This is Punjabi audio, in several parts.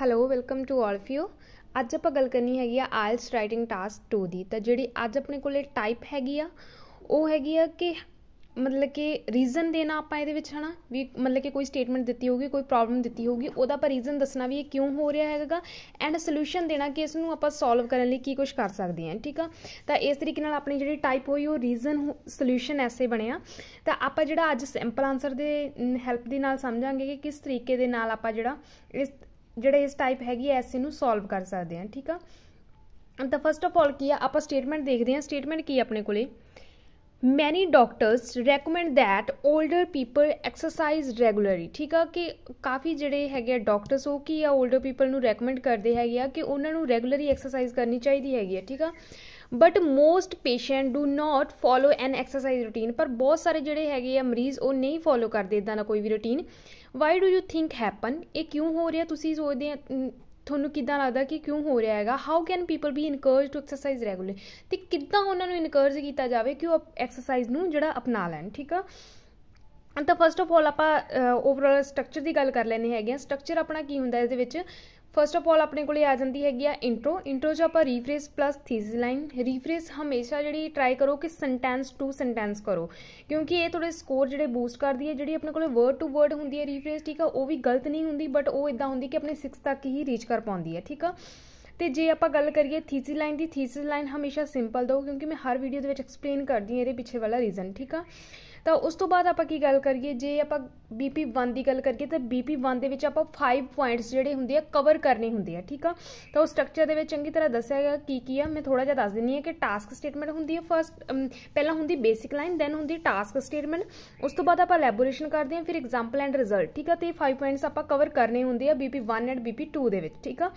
Hello welcome to all of you ਅੱਜ ਆਪਾਂ ਗੱਲ ਕਰਨੀ ਹੈਗੀ ਆ ਆਇਲਸ ਰਾਈਟਿੰਗ ਟਾਸਕ 2 ਦੀ ਤਾਂ ਜਿਹੜੀ ਅੱਜ ਆਪਣੇ ਕੋਲੇ ਟਾਈਪ ਹੈਗੀ ਆ ਉਹ ਹੈਗੀ ਆ ਕਿ ਮਤਲਬ ਕਿ ਰੀਜ਼ਨ ਦੇਣਾ ਆਪਾਂ ਇਹਦੇ ਵਿੱਚ ਹਨਾ ਵੀ ਮਤਲਬ ਕਿ ਕੋਈ ਸਟੇਟਮੈਂਟ ਦਿੱਤੀ ਹੋਊਗੀ ਕੋਈ ਪ੍ਰੋਬਲਮ ਦਿੱਤੀ ਹੋਊਗੀ ਉਹਦਾ ਆਪਾਂ ਰੀਜ਼ਨ ਦੱਸਣਾ ਵੀ ਇਹ ਕਿਉਂ ਹੋ ਰਿਹਾ ਹੈਗਾ ਐਂਡ ਸੋਲੂਸ਼ਨ ਦੇਣਾ ਕਿ ਇਸ ਨੂੰ ਆਪਾਂ ਸੋਲਵ ਕਰਨ ਲਈ ਕੀ ਕੁਝ ਕਰ ਸਕਦੇ ਹਾਂ ਠੀਕ ਆ ਤਾਂ ਇਸ ਤਰੀਕੇ ਨਾਲ ਆਪਣੀ ਜਿਹੜੀ ਟਾਈਪ ਹੋਈ ਉਹ ਰੀਜ਼ਨ ਸੋਲੂਸ਼ਨ ਐਸੇ ਬਣਿਆ ਤਾਂ ਆਪਾਂ ਜਿਹੜਾ ਅੱਜ ਸਿੰਪਲ ਆਨਸਰ ਦੇ ਹੈਲਪ ਦੇ ਨਾਲ ਸਮਝਾਂਗੇ ਕਿ ਕਿਸ ਤਰੀਕੇ ਦੇ ਨਾਲ ਆਪਾਂ ਜਿਹੜਾ ਇਸ ਜਿਹੜੇ ਇਸ ਟਾਈਪ ਹੈਗੀ ਐ ਐਸੇ ਨੂੰ ਸੋਲਵ ਕਰ ਸਕਦੇ ਆ ਠੀਕ ਆ ਤਾਂ ਫਸਟ ਆਫ ਆਲ ਕੀ ਆ ਆਪਾਂ ਸਟੇਟਮੈਂਟ ਦੇਖਦੇ ਆ ਸਟੇਟਮੈਂਟ ਕੀ ਆਪਣੇ ਕੋਲੇ many doctors recommend that older people exercise regularly ਠੀਕ ਆ ਕਿ ਕਾਫੀ ਜਿਹੜੇ ਹੈਗੇ ਆ ਡਾਕਟਰਸ ਉਹ ਕੀ ਆ 올ਡਰ ਪੀਪਲ ਨੂੰ ਰეკਮੈਂਡ ਕਰਦੇ ਹੈਗੇ ਆ ਕਿ ਉਹਨਾਂ ਨੂੰ ਰੈਗੂਲਰਲੀ ਐਕਸਰਸਾਈਜ਼ ਕਰਨੀ ਚਾਹੀਦੀ ਹੈਗੀ ਆ ਠੀਕ ਆ but most patient do not follow an exercise routine ਪਰ ਬਹੁਤ ਸਾਰੇ ਜਿਹੜੇ ਹੈਗੇ ਆ ਮਰੀਜ਼ ਉਹ ਨਹੀਂ ਫੋਲੋ ਕਰਦੇ ਇਦਾਂ ਦਾ ਕੋਈ ਵੀ routine why do you think happen ਇਹ ਕਿਉਂ ਹੋ ਰਿਹਾ ਤੁਸੀਂ ਸੋਚਦੇ ਆ ਤੁਹਾਨੂੰ ਕਿਦਾਂ ਲੱਗਦਾ ਕਿ ਕਿਉਂ ਹੋ ਰਿਹਾ ਹੈਗਾ how can people be encourage to exercise regular ਤੇ ਕਿਦਾਂ ਉਹਨਾਂ ਨੂੰ ਇਨਕਰੇਜ ਕੀਤਾ ਜਾਵੇ ਕਿ ਉਹ ਐਕਸਰਸਾਈਜ਼ ਨੂੰ ਜਿਹੜਾ ਅਪਣਾ ਲੈਣ ਠੀਕ ਆ ਅੰਤ ਫਸਟ ਆਫ ਆਲ ਆਪਾਂ ਓਵਰਆਲ ਸਟਰਕਚਰ ਦੀ ਗੱਲ ਕਰ ਲੈਨੇ ਹੈਗੇ ਆ ਸਟਰਕਚਰ ਆਪਣਾ ਕੀ ਹੁੰਦਾ ਇਸ ਦੇ ਵਿੱਚ ਫਸਟ ਆਫ ਆਲ ਆਪਣੇ ਕੋਲੇ ਆ ਜਾਂਦੀ ਹੈਗੀ ਆ ਇੰਟਰੋ ਇੰਟਰੋ 'ਚ ਆਪਾਂ rephrase plus thesis line rephrase ਹਮੇਸ਼ਾ ਜਿਹੜੀ ਟਰਾਈ ਕਰੋ ਕਿ ਸੈਂਟੈਂਸ ਟੂ ਸੈਂਟੈਂਸ ਕਰੋ ਕਿਉਂਕਿ ਇਹ ਤੁਹਾਡੇ ਸਕੋਰ ਜਿਹੜੇ ਬੂਸਟ ਕਰਦੀ ਹੈ ਜਿਹੜੀ ਆਪਣੇ ਕੋਲੇ ਵਰਡ ਟੂ ਵਰਡ ਹੁੰਦੀ ਹੈ ਰੀਫਰੇਸ ਠੀਕ ਆ ਉਹ ਵੀ ਗਲਤ ਨਹੀਂ ਹੁੰਦੀ ਬਟ ਉਹ ਇਦਾਂ ਹੁੰਦੀ ਕਿ ਆਪਣੇ 6 ਤੱਕ ਹੀ ਰੀਚ ਕਰ ਪਾਉਂਦੀ ਹੈ ਠੀਕ ਆ ਤੇ ਜੇ ਆਪਾਂ ਗੱਲ ਕਰੀਏ ਥੀਸਿਸ ਲਾਈਨ ਦੀ ਥੀਸਿਸ ਲਾਈਨ ਹਮੇਸ਼ਾ ਸਿੰਪਲ ਦੋ ਕਿਉਂਕਿ ਮੈਂ ਹਰ ਵੀਡੀਓ ਦੇ ਵਿੱਚ ਐਕਸਪਲੇਨ ਕਰਦੀ ਹਾਂ ਇਹਦੇ ਪਿੱਛੇ ਵਾਲਾ ਰੀਜ਼ਨ ਠੀਕ ਆ ਤਾਂ ਉਸ ਤੋਂ ਬਾਅਦ ਆਪਾਂ ਕੀ ਗੱਲ ਕਰੀਏ ਜੇ ਆਪਾਂ ਬੀਪੀ 1 ਦੀ ਗੱਲ ਕਰੀਏ ਤਾਂ ਬੀਪੀ 1 ਦੇ ਵਿੱਚ ਆਪਾਂ 5 ਪੁਆਇੰਟਸ ਜਿਹੜੇ ਹੁੰਦੇ ਆ ਕਵਰ ਕਰਨੇ ਹੁੰਦੇ ਆ ਠੀਕ ਆ ਤਾਂ ਉਹ ਸਟਰਕਚਰ ਦੇ ਵਿੱਚ ਚੰਗੀ ਤਰ੍ਹਾਂ ਦੱਸਿਆ ਗਿਆ ਕੀ ਕੀ ਆ ਮੈਂ ਥੋੜਾ ਜਿਹਾ ਦੱਸ ਦਿੰਨੀ ਆ ਕਿ ਟਾਸਕ ਸਟੇਟਮੈਂਟ ਹੁੰਦੀ ਆ ਫਰਸਟ ਪਹਿਲਾਂ ਹੁੰਦੀ ਬੇਸਿਕ ਲਾਈਨ ਦੈਨ ਹੁੰਦੀ ਟਾਸਕ ਸਟੇਟਮੈਂਟ ਉਸ ਤੋਂ ਬਾਅਦ ਆਪਾਂ ਲੈਬੋਰੇਸ਼ਨ ਕਰਦੇ ਆ ਫਿਰ ਐਗਜ਼ਾਮਪਲ ਐਂਡ ਰਿਜ਼ਲਟ ਠੀਕ ਆ ਤੇ 5 ਪੁਆਇੰਟਸ ਆਪਾਂ ਕਵਰ ਕਰਨੇ ਹੁੰਦੇ ਆ ਬੀਪੀ 1 ਐਂਡ ਬੀਪੀ 2 ਦੇ ਵਿੱਚ ਠੀਕ ਆ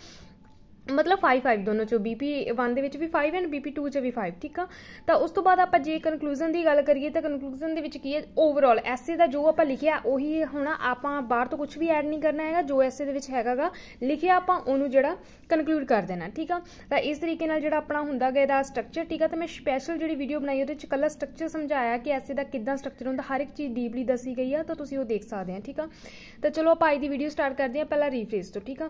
ਮਤਲਬ 5 5 ਦੋਨੋਂ ਚੋਂ BP1 ਦੇ ਵਿੱਚ ਵੀ 5 ਐਂਡ BP2 ਚ ਵੀ 5 ਠੀਕ ਆ ਤਾਂ ਉਸ ਤੋਂ ਬਾਅਦ ਆਪਾਂ ਜੇ ਕਨਕਲੂਜਨ ਦੀ ਗੱਲ ਕਰੀਏ ਤਾਂ ਕਨਕਲੂਜਨ ਦੇ ਵਿੱਚ ਕੀ ਹੈ ਓਵਰਆਲ ਐਸੇ ਦਾ ਜੋ ਆਪਾਂ ਲਿਖਿਆ ਉਹੀ ਹੁਣ ਆਪਾਂ ਬਾਹਰ ਤੋਂ ਕੁਝ ਵੀ ਐਡ ਨਹੀਂ ਕਰਨਾ ਹੈਗਾ ਜੋ ਐਸੇ ਦੇ ਵਿੱਚ ਹੈਗਾਗਾ ਲਿਖਿਆ ਆਪਾਂ ਉਹਨੂੰ ਜਿਹੜਾ ਕਨਕਲੂਡ ਕਰ ਦੇਣਾ ਠੀਕ ਆ ਤਾਂ ਇਸ ਤਰੀਕੇ ਨਾਲ ਜਿਹੜਾ ਆਪਣਾ ਹੁੰਦਾ ਗਿਆ ਦਾ ਸਟਰਕਚਰ ਠੀਕ ਆ ਤਾਂ ਮੈਂ ਸਪੈਸ਼ਲ ਜਿਹੜੀ ਵੀਡੀਓ ਬਣਾਈ ਉਹਦੇ ਵਿੱਚ ਕੱਲਾ ਸਟਰਕਚਰ ਸਮਝਾਇਆ ਕਿ ਐਸੇ ਦਾ ਕਿੱਦਾਂ ਸਟਰਕਚਰ ਹੁੰਦਾ ਹਰ ਇੱਕ ਚੀਜ਼ ਡੀਪਲੀ ਦੱਸੀ ਗਈ ਆ ਤਾਂ ਤੁਸੀਂ ਉਹ ਦੇਖ ਸਕਦੇ ਆ ਠੀਕ ਆ ਤਾਂ ਚਲੋ ਆਪਾਂ ਅੱਜ ਦੀ ਵੀਡੀਓ ਸਟਾਰਟ ਕਰਦੇ ਆ ਪਹਿਲਾਂ ਰੀਫਰੇਸ ਤੋਂ ਠੀਕ ਆ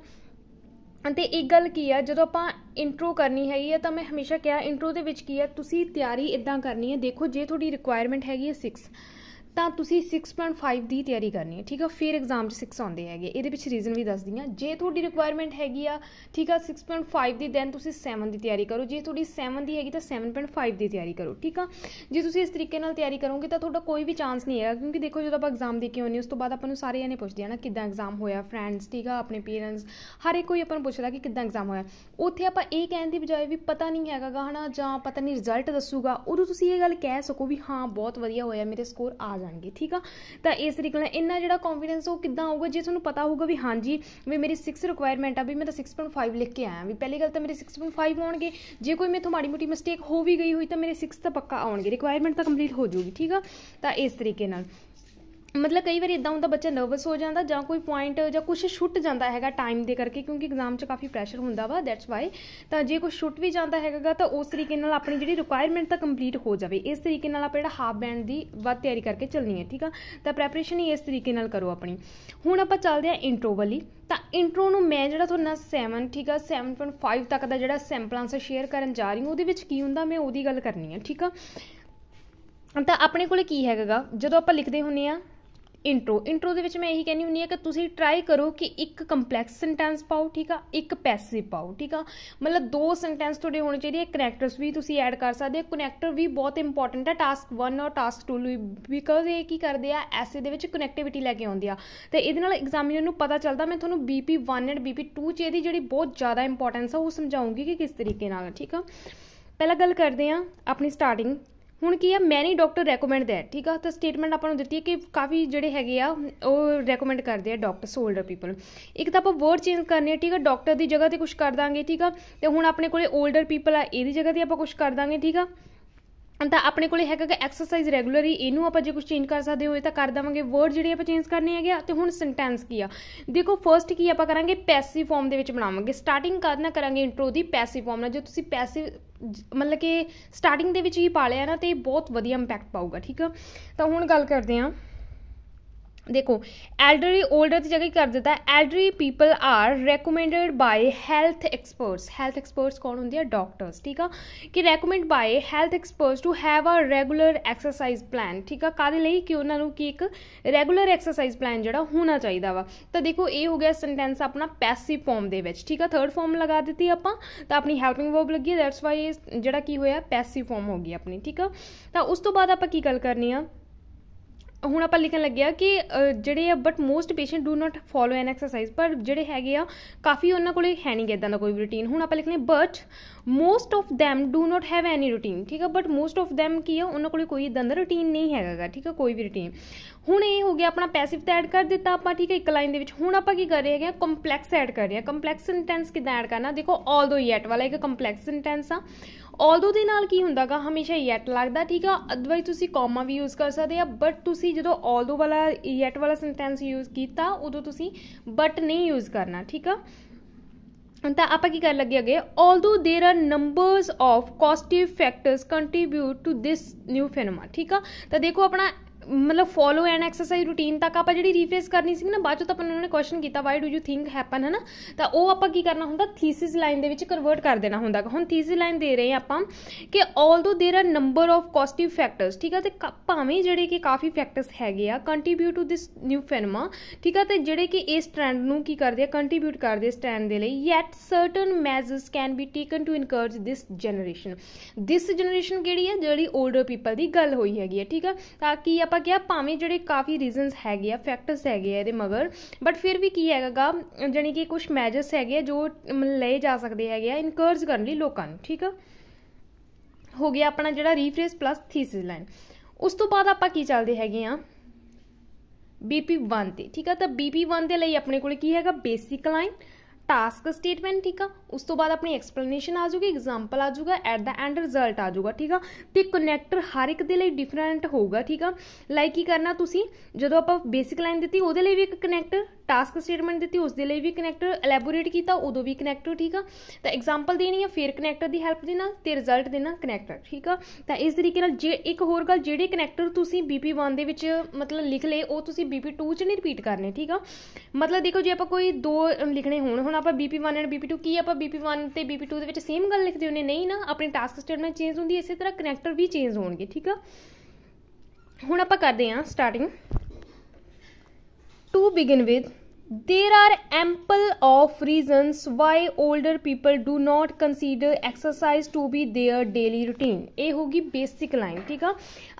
ਅਤੇ ਇੱਕ ਗੱਲ ਕੀ ਆ ਜਦੋਂ ਆਪਾਂ ਇੰਟਰੋ ਕਰਨੀ ਹੈਗੀ ਆ ਤਾਂ ਮੈਂ ਹਮੇਸ਼ਾ ਕਿਹਾ ਇੰਟਰੋ ਦੇ ਵਿੱਚ ਕੀ ਆ ਤੁਸੀਂ ਤਿਆਰੀ ਇਦਾਂ ਕਰਨੀ ਹੈ ਦੇਖੋ ਜੇ ਤੁਹਾਡੀ ਰਿਕੁਆਇਰਮੈਂਟ ਹੈਗੀ ਹੈ 6 ਤਾਂ ਤੁਸੀਂ 6.5 ਦੀ ਤਿਆਰੀ ਕਰਨੀ ਹੈ ਠੀਕ ਆ ਫਿਰ ਐਗਜ਼ਾਮ 'ਚ 6 ਆਉਂਦੇ ਹੈਗੇ ਇਹਦੇ ਵਿੱਚ ਰੀਜ਼ਨ ਵੀ ਦੱਸਦੀ ਆ ਜੇ ਤੁਹਾਡੀ ਰਿਕੁਆਇਰਮੈਂਟ ਹੈਗੀ ਆ ਠੀਕ ਆ 6.5 ਦੀ ਦੈਨ ਤੁਸੀਂ 7 ਦੀ ਤਿਆਰੀ ਕਰੋ ਜੇ ਤੁਹਾਡੀ 7 ਦੀ ਹੈਗੀ ਤਾਂ 7.5 ਦੀ ਤਿਆਰੀ ਕਰੋ ਠੀਕ ਆ ਜੇ ਤੁਸੀਂ ਇਸ ਤਰੀਕੇ ਨਾਲ ਤਿਆਰੀ ਕਰੋਗੇ ਤਾਂ ਤੁਹਾਡਾ ਕੋਈ ਵੀ ਚਾਂਸ ਨਹੀਂ ਹੈਗਾ ਕਿਉਂਕਿ ਦੇਖੋ ਜਦੋਂ ਆਪਾਂ ਐਗਜ਼ਾਮ ਦੇ ਕੇ ਆਉਂਦੇ ਉਸ ਤੋਂ ਬਾਅਦ ਆਪਾਂ ਨੂੰ ਸਾਰੇ ਜਣੇ ਪੁੱਛਦੇ ਆ ਨਾ ਕਿਦਾਂ ਐਗਜ਼ਾਮ ਹੋਇਆ ਫਰੈਂਡਸ ਠੀਕ ਆ ਆਪਣੇ ਪੇਰੈਂਟਸ ਹਰ ਇੱਕ ਕੋਈ ਆਪਾਂ ਨੂੰ ਪੁੱਛਦਾ ਕਿ ਕਿਦਾਂ ਐਗਜ਼ਾਮ ਹੋਇਆ ਉੱਥੇ ਆਪਾਂ ਇਹ ਕਹਿਣ ਦੀ ਬਜਾਏ ਵੀ ਪਤਾ ਨਹੀਂ ਹੈਗਾਗਾ ਹਨਾ ਜਾਂ ਪਤਾ ਨਹੀਂ ਰਿਜ਼ਲਟ ਦੱਸੂਗਾ ਉਦੋਂ ਤੁਸੀਂ ਇਹ ਗੱਲ ਕਹਿ ਸਕੋ ਵੀ ਹਾਂ ਬਹੁਤ ਵਧੀਆ ਹੋਇਆ ਮੇਰੇ ਸਕੋਰ ਆ ਜਾਣਗੇ ਠੀਕ ਆ ਤਾਂ ਇਸ ਤਰੀਕੇ ਨਾਲ ਇੰਨਾ ਜਿਹੜਾ ਕੌਨਫੀਡੈਂਸ ਉਹ ਕਿੱਦਾਂ ਆਊਗਾ ਜੇ ਤੁਹਾਨੂੰ ਪਤਾ ਹੋਊਗਾ ਵੀ ਹਾਂਜੀ ਵੀ ਮੇਰੀ 6 ਰਿਕੁਆਇਰਮੈਂਟ ਆ ਵੀ ਮੈਂ ਤਾਂ 6.5 ਲਿਖ ਕੇ ਆਇਆ ਵੀ ਪਹਿਲੀ ਗੱਲ ਤਾਂ ਮੇਰੇ 6.5 ਆਉਣਗੇ ਜੇ ਕੋਈ ਮੇਥੋਂ ਮਾੜੀ ਮੋਟੀ ਮਿਸਟੇਕ ਹੋ ਵੀ ਗਈ ਹੋਈ ਤਾਂ ਮੇਰੇ 6 ਤਾਂ ਪੱਕਾ ਆਉਣਗੇ ਰਿਕੁਆਇਰਮੈਂਟ ਤਾਂ ਕੰਪਲੀਟ ਹੋ ਜਾਊਗੀ ਠੀਕ ਆ ਤਾਂ ਇਸ ਤਰੀਕੇ ਨਾਲ ਮਤਲਬ ਕਈ ਵਾਰੀ ਇਦਾਂ ਹੁੰਦਾ ਬੱਚਾ ਨਰਵਸ ਹੋ ਜਾਂਦਾ ਜਾਂ ਕੋਈ ਪੁਆਇੰਟ ਜਾਂ ਕੁਝ ਛੁੱਟ ਜਾਂਦਾ ਹੈਗਾ ਟਾਈਮ ਦੇ ਕਰਕੇ ਕਿਉਂਕਿ ਐਗਜ਼ਾਮ 'ਚ ਕਾਫੀ ਪ੍ਰੈਸ਼ਰ ਹੁੰਦਾ ਵਾ ਦੈਟਸ ਵਾਈ ਤਾਂ ਜੇ ਕੁਝ ਛੁੱਟ ਵੀ ਜਾਂਦਾ ਹੈਗਾ ਤਾਂ ਉਸ ਤਰੀਕੇ ਨਾਲ ਆਪਣੀ ਜਿਹੜੀ ਰਿਕੁਆਇਰਮੈਂਟ ਤਾਂ ਕੰਪਲੀਟ ਹੋ ਜਾਵੇ ਇਸ ਤਰੀਕੇ ਨਾਲ ਆਪਾਂ ਜਿਹੜਾ ਹਾਫ ਬੈਂਡ ਦੀ ਵੱਧ ਤਿਆਰੀ ਕਰਕੇ ਚੱਲਣੀ ਹੈ ਠੀਕ ਆ ਤਾਂ ਪ੍ਰੈਪਰੇਸ਼ਨ ਹੀ ਇਸ ਤਰੀਕੇ ਨਾਲ ਕਰੋ ਆਪਣੀ ਹੁਣ ਆਪਾਂ ਚੱਲਦੇ ਆ ਇੰਟਰੋ ਵਾਲੀ ਤਾਂ ਇੰਟਰੋ ਨੂੰ ਮੈਂ ਜਿਹੜਾ ਤੁਹਾਨੂੰ 7 ਠੀਕ ਆ 7.5 ਤੱਕ ਦਾ ਜਿਹੜਾ ਸੈਂਪਲ ਆਂਸਰ ਸ਼ੇਅਰ ਕਰਨ ਜਾ ਰਹੀ ਹਾਂ ਉਹਦੇ ਵਿੱਚ ਕੀ ਹੁੰਦਾ ਮੈਂ ਉਹਦੀ ਗੱਲ ਕਰਨੀ ਹੈ ਠੀਕ ਆ ਤਾਂ ਆਪਣੇ ਕੋਲੇ ਕੀ ਹੈਗਾ ਜਦੋਂ ਆਪਾਂ ਲਿਖਦੇ ਹੁੰਨੇ ਆ ਇੰਟਰੋ ਇੰਟਰੋ ਦੇ ਵਿੱਚ ਮੈਂ ਇਹੀ ਕਹਿਣੀ ਹੁੰਨੀ ਆ ਕਿ ਤੁਸੀਂ ਟਰਾਈ ਕਰੋ ਕਿ ਇੱਕ ਕੰਪਲੈਕਸ ਸੈਂਟੈਂਸ ਪਾਓ ਠੀਕ ਆ ਇੱਕ ਪੈਸਿਵ ਪਾਓ ਠੀਕ ਆ ਮਤਲਬ ਦੋ ਸੈਂਟੈਂਸ ਤੁਹਾਡੇ ਹੋਣੇ ਚਾਹੀਦੇ ਆ ਕਨੈਕਟਰਸ ਵੀ ਤੁਸੀਂ ਐਡ ਕਰ ਸਕਦੇ ਆ ਕਨੈਕਟਰ ਵੀ ਬਹੁਤ ਇੰਪੋਰਟੈਂਟ ਆ ਟਾਸਕ 1 ਔਰ ਟਾਸਕ 2 ਲਈ ਬਿਕਾਜ਼ ਇਹ ਕੀ ਕਰਦੇ ਆ ਐਸੇ ਦੇ ਵਿੱਚ ਕਨੈਕਟੀਵਿਟੀ ਲੈ ਕੇ ਆਉਂਦੇ ਆ ਤੇ ਇਹਦੇ ਨਾਲ ਐਗਜ਼ਾਮੀਨਰ ਨੂੰ ਪਤਾ ਚੱਲਦਾ ਮੈਂ ਤੁਹਾਨੂੰ ਬੀਪੀ 1 ਐਂਡ ਬੀਪੀ 2 ਚ ਇਹਦੀ ਜਿਹੜੀ ਬਹੁਤ ਜ਼ਿਆਦਾ ਇੰਪੋਰਟੈਂਸ ਆ ਉਹ ਸਮਝਾਉਂਗੀ ਕਿ ਕਿਸ ਤਰੀਕੇ ਨਾਲ ਠੀਕ ਆ ਪਹਿਲਾਂ ਗੱਲ ਕਰਦੇ ਆ ਆਪਣੀ ਸਟਾਰਟਿੰਗ ਹੁਣ ਕੀ ਆ ਮੈਨੀ ਡਾਕਟਰ ਰეკਮੈਂਡ ਦੈਟ ਠੀਕ ਆ ਤਾਂ ਸਟੇਟਮੈਂਟ ਆਪਾਂ ਨੂੰ ਦਿੱਤੀ ਹੈ ਕਿ ਕਾਫੀ ਜਿਹੜੇ ਹੈਗੇ ਆ ਉਹ ਰეკਮੈਂਡ ਕਰਦੇ ਆ ਡਾਕਟਰ ਸੋਲਡਰ ਪੀਪਲ ਇੱਕ ਤਾਂ ਆਪਾਂ ਵਰਡ ਚੇਂਜ ਕਰਨੀ ਹੈ ਠੀਕ ਆ ਡਾਕਟਰ ਦੀ ਜਗ੍ਹਾ ਤੇ ਕੁਝ ਕਰ ਦਾਂਗੇ ਠੀਕ ਆ ਤੇ ਹੁਣ ਆਪਣੇ ਕੋਲੇ 올ਡਰ ਪੀਪਲ ਆ ਇਹਦੀ ਜਗ੍ਹਾ ਤੇ ਆਪਾਂ ਕੁਝ ਕਰ ਦਾਂਗੇ ਠੀਕ ਆ ਤਾਂ ਆਪਣੇ ਕੋਲੇ ਹੈਗਾ ਕਿ ਐਕਸਰਸਾਈਜ਼ ਰੈਗੂਲਰੀ ਇਹਨੂੰ ਆਪਾਂ ਜੇ ਕੁਝ ਚੇਂਜ ਕਰ ਸਕਦੇ ਹੋਏ ਤਾਂ ਕਰ ਦਵਾਂਗੇ ਵਰਡ ਜਿਹੜੇ ਆਪਾਂ ਚੇਂਜ ਕਰਨੇ ਹੈਗੇ ਤੇ ਹੁਣ ਸੈਂਟੈਂਸ ਕੀ ਆ ਦੇਖੋ ਫਰਸਟ ਕੀ ਆਪਾਂ ਕਰਾਂਗੇ ਪੈਸਿਵ ਫਾਰਮ ਦੇ ਵਿੱਚ ਬਣਾਵਾਂਗੇ ਸਟਾਰਟਿੰਗ ਕਰਨਾ ਕਰਾਂਗੇ ਇੰਟਰੋ ਦੀ ਪੈਸਿਵ ਫਾਰਮ ਨਾਲ ਜੇ ਤੁਸੀਂ ਪੈਸਿਵ ਮਤਲਬ ਕਿ ਸਟਾਰਟਿੰਗ ਦੇ ਵਿੱਚ ਹੀ ਪਾ ਲਿਆ ਨਾ ਤੇ ਬਹੁਤ ਵਧੀਆ ਇੰਪੈਕਟ ਪਾਊਗਾ ਠੀਕ ਆ ਤਾਂ ਹੁਣ ਗੱਲ ਕਰਦੇ ਆਂ ਦੇਖੋ ਐਲਡਰੀ 올ਡਰ ਦੀ ਜਗ੍ਹਾ ਹੀ ਕਰ ਦਿੱਤਾ elderly people are recommended by health experts health experts ਕੌਣ ਹੁੰਦੇ ਆ ਡਾਕਟਰਸ ਠੀਕ ਆ ਕਿ recommend by health experts to have a regular exercise plan ਠੀਕ ਆ ਕਾਦੇ ਲਈ ਕਿ ਉਹਨਾਂ ਨੂੰ ਕਿ ਇੱਕ ਰੈਗੂਲਰ ਐਕਸਰਸਾਈਜ਼ ਪਲਾਨ ਜਿਹੜਾ ਹੋਣਾ ਚਾਹੀਦਾ ਵਾ ਤਾਂ ਦੇਖੋ ਇਹ ਹੋ ਗਿਆ ਸੈਂਟੈਂਸ ਆਪਣਾ ਪੈਸਿਵ ਫਾਰਮ ਦੇ ਵਿੱਚ ਠੀਕ ਆ ਥਰਡ ਫਾਰਮ ਲਗਾ ਦਿੱਤੀ ਆਪਾਂ ਤਾਂ ਆਪਣੀ ਹੈਲਪਿੰਗ ਵਰਬ ਲੱਗੀ ਦੈਟਸ ਵਾਈ ਜਿਹੜਾ ਕੀ ਹੋਇਆ ਪੈਸਿਵ ਫਾਰਮ ਹੋ ਗਈ ਆਪਣੀ ਠੀਕ ਆ ਤਾਂ ਉਸ ਤੋਂ ਬਾਅਦ ਆਪਾਂ ਕੀ ਗੱਲ ਕਰਨੀ ਆ ਹੁਣ ਆਪਾਂ ਲਿਖਣ ਲੱਗਿਆ ਕਿ ਜਿਹੜੇ ਆ but most patient do not follow an exercise ਪਰ ਜਿਹੜੇ ਹੈਗੇ ਆ ਕਾਫੀ ਉਹਨਾਂ ਕੋਲੇ ਹੈ ਨਹੀਂ ਇਦਾਂ ਦਾ ਕੋਈ ਰੁਟੀਨ ਹੁਣ ਆਪਾਂ ਲਿਖਨੇ but most of them do not have any routine ਠੀਕ ਆ ਬਟ ਮੋਸਟ ਆਫ them ਕੀ ਆ ਉਹਨਾਂ ਕੋਲੇ ਕੋਈ ਇਦਾਂ ਦਾ ਰੁਟੀਨ ਨਹੀਂ ਹੈਗਾਗਾ ਠੀਕ ਆ ਕੋਈ ਵੀ ਰੁਟੀਨ ਹੁਣ ਇਹ ਹੋ ਗਿਆ ਆਪਣਾ ਪੈਸਿਵ ਤਾਂ ਐਡ ਕਰ ਦਿੱਤਾ ਆਪਾਂ ਠੀਕ ਹੈ ਇੱਕ ਲਾਈਨ ਦੇ ਵਿੱਚ ਹੁਣ ਆਪਾਂ ਕੀ ਕਰ ਰਹੇ ਹੈਗੇ ਕੰਪਲੈਕਸ ਐਡ ਕਰ ਰਹੇ ਆ ਕੰਪਲੈਕਸ ਸੈਂਟੈਂਸ ਕਿਦਾਂ ਐਡ ਕਰਨਾ ਦੇਖੋ ਆਲਦੋ ਯੈਟ ਵਾਲਾ ਇੱਕ ਕੰਪਲੈਕਸ ਸੈਂਟੈਂਸ ਆ ਆਲਦੋ ਦੇ ਨਾਲ ਕੀ ਹੁੰਦਾਗਾ ਹਮੇਸ਼ਾ ਯੈਟ ਲੱਗਦਾ ਠੀਕ ਆ ਅਦਰਵਾਈਜ਼ ਤੁਸੀਂ ਕੋਮਾ ਵੀ ਯੂਜ਼ ਕਰ ਸਕਦੇ ਆ ਬਟ ਤੁਸੀਂ ਜਦੋਂ ਆਲਦੋ ਵਾਲਾ ਯੈਟ ਵਾਲਾ ਸੈਂਟੈਂਸ ਯੂਜ਼ ਕੀਤਾ ਉਦੋਂ ਤੁਸੀਂ ਬਟ ਨਹੀਂ ਯੂਜ਼ ਕਰਨਾ ਠੀਕ ਆ ਤਾਂ ਆਪਾਂ ਕੀ ਕਰ ਲੱਗੇ ਅਗੇ although there are numbers of causative factors contribute to this new phenomena ਠੀਕ ਆ ਤਾਂ ਦੇਖੋ ਆਪਣਾ ਮਤਲਬ ਫੋਲੋ ਐਨ ਐਕਸਰਸਾਈਜ਼ ਰੂਟੀਨ ਤੱਕ ਆਪਾਂ ਜਿਹੜੀ ਰੀਫਰੇਸ ਕਰਨੀ ਸੀ ਨਾ ਬਾਅਦ ਚ ਤਾਂ ਆਪਾਂ ਉਹਨਾਂ ਨੇ ਕੁਐਸਚਨ ਕੀਤਾ why do you think happen ਨਾ ਤਾਂ ਉਹ ਆਪਾਂ ਕੀ ਕਰਨਾ ਹੁੰਦਾ ਥੀਸਿਸ ਲਾਈਨ ਦੇ ਵਿੱਚ ਕਨਵਰਟ ਕਰ ਦੇਣਾ ਹੁੰਦਾ ਹੁਣ ਥੀਸਿਸ ਲਾਈਨ ਦੇ ਰਹੇ ਆਪਾਂ ਕਿ although there are number of causative factors ਠੀਕ ਆ ਤੇ ਭਾਵੇਂ ਜਿਹੜੇ ਕਿ ਕਾਫੀ ਫੈਕਟਰਸ ਹੈਗੇ ਆ contribute to this new phenomena ਠੀਕ ਆ ਤੇ ਜਿਹੜੇ ਕਿ ਇਸ ਟ੍ਰੈਂਡ ਨੂੰ ਕੀ ਕਰਦੇ ਆ ਕੰਟਰੀਬਿਊਟ ਕਰਦੇ ਇਸ ਟ੍ਰੈਂਡ ਦੇ ਲਈ yet certain measures can be taken to encourage this generation this generation ਕਿਹੜੀ ਹੈ ਜਿਹੜੀ 올ਡਰ ਪੀਪਲ ਦੀ ਗੱਲ ਹੋਈ ਹੈਗੀ ਹੈ ਠੀਕ ਆ ਤਾਂ ਕਿ ਆਪਾਂ ਕਿਹਾ ਭਾਵੇਂ ਜਿਹੜੇ ਕਾਫੀ ਰੀਜ਼ਨਸ ਹੈਗੇ ਆ ਫੈਕਟਰਸ ਹੈਗੇ ਆ ਇਹਦੇ ਮਗਰ ਬਟ ਫਿਰ ਵੀ ਕੀ ਹੈਗਾਗਾ ਜਾਨੀ ਕਿ ਕੁਝ ਮੈਜਰਸ ਹੈਗੇ ਆ ਜੋ ਲਏ ਜਾ ਸਕਦੇ ਹੈਗੇ ਆ ਇਨਕਰਜ ਕਰਨ ਲਈ ਲੋਕਾਂ ਨੂੰ ਠੀਕ ਆ ਹੋ ਗਿਆ ਆਪਣਾ ਜਿਹੜਾ ਰੀਫਰੇਸ ਪਲੱਸ ਥੀਸਿਸ ਲਾਈਨ ਉਸ ਤੋਂ ਬਾਅਦ ਆਪਾਂ ਕੀ ਚੱਲਦੇ ਹੈਗੇ ਆ BP1 ਤੇ ਠੀਕ ਆ ਤਾਂ BP1 ਦੇ ਲਈ ਆਪਣੇ ਕੋਲ ਕੀ ਹੈਗਾ ਬੇਸਿਕ ਲਾਈਨ ਟਾਸਕ ਸਟੇਟਮੈਂਟ ਠੀਕ ਆ ਉਸ ਤੋਂ ਬਾਅਦ ਆਪਣੀ ਐਕਸਪਲੇਨੇਸ਼ਨ ਆ ਜਾਊਗੀ ਐਗਜ਼ਾਮਪਲ ਆ ਜਾਊਗਾ ਐਟ ਦਾ ਐਂਡ ਰਿਜ਼ਲਟ ਆ ਜਾਊਗਾ ਠੀਕ ਆ ਤੇ ਕਨੈਕਟਰ ਹਰ ਇੱਕ ਦੇ ਲਈ ਡਿਫਰੈਂਟ ਹੋਊਗਾ ਠੀਕ ਆ ਲਾਈਕ ਕੀ ਕਰਨਾ ਤੁਸੀਂ ਜਦੋਂ ਆਪਾਂ ਬੇਸਿਕ ਲਾਈਨ ਦਿੱਤੀ ਉਹਦੇ ਲਈ ਵੀ ਇੱਕ ਕਨੈਕਟਰ ਟਾਸਕ ਸਟੇਟਮੈਂਟ ਦਿੱਤੀ ਉਸ ਦੇ ਲਈ ਵੀ ਕਨੈਕਟਰ ਐਲੈਬੋਰੇਟ ਕੀਤਾ ਉਦੋਂ ਵੀ ਕਨੈਕਟਰ ਠੀਕ ਆ ਤਾਂ ਐਗਜ਼ਾਮਪਲ ਦੇਣੀ ਆ ਫਿਰ ਕਨੈਕਟਰ ਦੀ ਹੈਲਪ ਦੇਣਾ ਤੇ ਰਿਜ਼ਲਟ ਦੇਣਾ ਕਨੈਕਟਰ ਠੀਕ ਆ ਤਾਂ ਇਸ ਤਰੀਕੇ ਨਾਲ ਜੇ ਇੱਕ ਹੋਰ ਗੱਲ ਜਿਹੜੇ ਕਨੈਕਟਰ ਤੁਸੀਂ BP1 ਦੇ ਵਿੱਚ ਮਤਲਬ ਲਿਖ ਲਏ ਉਹ ਤੁਸੀਂ BP2 ਚ ਨਹੀਂ ਰਿਪੀਟ ਕਰਨੇ ਠੀਕ ਆ ਮਤਲਬ ਦੇਖੋ ਜੇ ਆਪਾਂ ਕੋਈ ਦੋ ਲਿਖਣੇ ਹੋਣ ਹੁਣ ਆਪਾਂ BP1 ਐਂਡ BP2 ਕੀ ਆਪਾਂ BP1 ਤੇ BP2 ਦੇ ਵਿੱਚ ਸੇਮ ਗੱਲ ਲਿਖਦੇ ਹੋਣੇ ਨਹੀਂ ਨਾ ਆਪਣੀ ਟਾਸਕ ਸਟੇਟਮੈਂਟ ਚੇਂਜ ਹੁੰਦੀ ਇਸੇ ਤਰ੍ਹਾਂ ਕਨੈਕਟਰ ਵੀ ਚੇਂਜ ਹੋਣਗੇ ਠੀਕ ਆ ਹੁਣ ਆਪਾਂ ਕਰਦੇ ਆਂ starting To begin with, There are ample of reasons why older people do not consider exercise to be their daily routine. ਇਹ ਹੋਗੀ ਬੇਸਿਕ ਲਾਈਨ ਠੀਕ ਆ